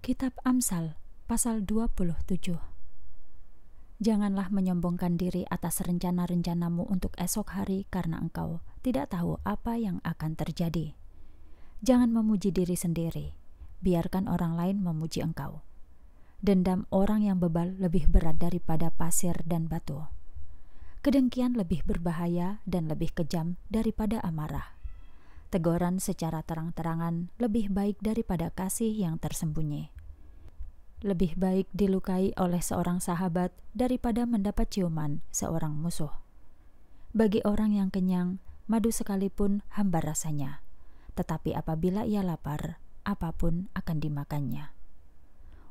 Kitab Amsal pasal 27 Janganlah menyombongkan diri atas rencana-rencanamu untuk esok hari karena engkau tidak tahu apa yang akan terjadi. Jangan memuji diri sendiri, biarkan orang lain memuji engkau. Dendam orang yang bebal lebih berat daripada pasir dan batu. Kedengkian lebih berbahaya dan lebih kejam daripada amarah Teguran secara terang-terangan lebih baik daripada kasih yang tersembunyi. Lebih baik dilukai oleh seorang sahabat daripada mendapat ciuman seorang musuh. Bagi orang yang kenyang, madu sekalipun hambar rasanya, tetapi apabila ia lapar, apapun akan dimakannya.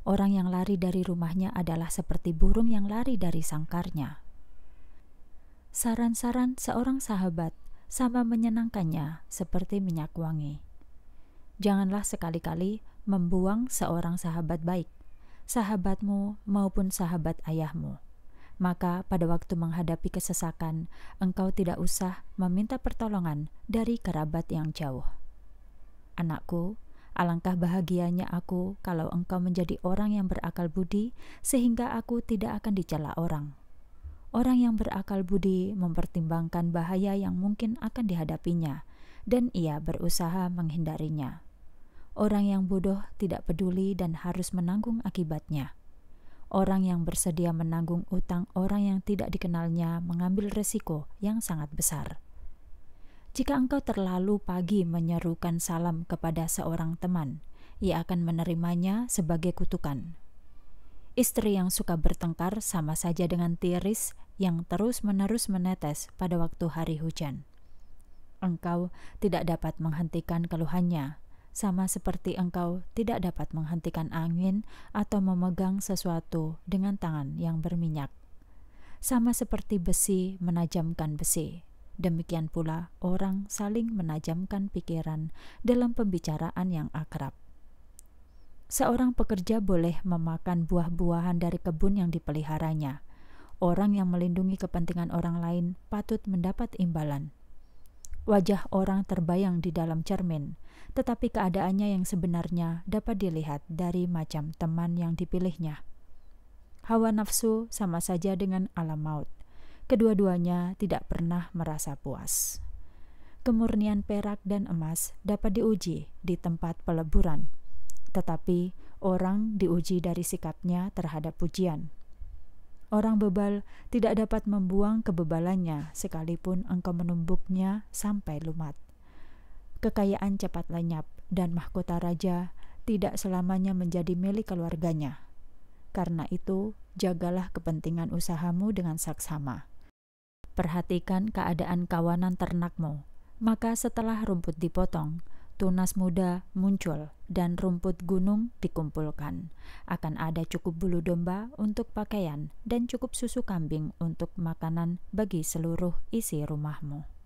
Orang yang lari dari rumahnya adalah seperti burung yang lari dari sangkarnya. Saran-saran seorang sahabat sama menyenangkannya seperti minyak wangi. Janganlah sekali-kali membuang seorang sahabat baik, sahabatmu maupun sahabat ayahmu. Maka pada waktu menghadapi kesesakan, engkau tidak usah meminta pertolongan dari kerabat yang jauh. Anakku, alangkah bahagianya aku kalau engkau menjadi orang yang berakal budi, sehingga aku tidak akan dicela orang orang yang berakal budi mempertimbangkan bahaya yang mungkin akan dihadapinya, dan ia berusaha menghindarinya. Orang yang bodoh tidak peduli dan harus menanggung akibatnya. Orang yang bersedia menanggung utang orang yang tidak dikenalnya mengambil resiko yang sangat besar. Jika engkau terlalu pagi menyerukan salam kepada seorang teman, ia akan menerimanya sebagai kutukan. Istri yang suka bertengkar sama saja dengan tiris yang terus-menerus menetes pada waktu hari hujan. Engkau tidak dapat menghentikan keluhannya, sama seperti engkau tidak dapat menghentikan angin atau memegang sesuatu dengan tangan yang berminyak. Sama seperti besi menajamkan besi, demikian pula orang saling menajamkan pikiran dalam pembicaraan yang akrab. Seorang pekerja boleh memakan buah-buahan dari kebun yang dipeliharanya. Orang yang melindungi kepentingan orang lain patut mendapat imbalan. Wajah orang terbayang di dalam cermin, tetapi keadaannya yang sebenarnya dapat dilihat dari macam teman yang dipilihnya. Hawa nafsu sama saja dengan alam maut. Kedua-duanya tidak pernah merasa puas. Kemurnian perak dan emas dapat diuji di tempat peleburan, tetapi orang diuji dari sikapnya terhadap pujian. Orang bebal tidak dapat membuang kebebalannya sekalipun engkau menumbuknya sampai lumat. Kekayaan cepat lenyap dan mahkota raja tidak selamanya menjadi milik keluarganya. Karena itu, jagalah kepentingan usahamu dengan saksama. Perhatikan keadaan kawanan ternakmu, maka setelah rumput dipotong, tunas muda muncul dan rumput gunung dikumpulkan. Akan ada cukup bulu domba untuk pakaian dan cukup susu kambing untuk makanan bagi seluruh isi rumahmu.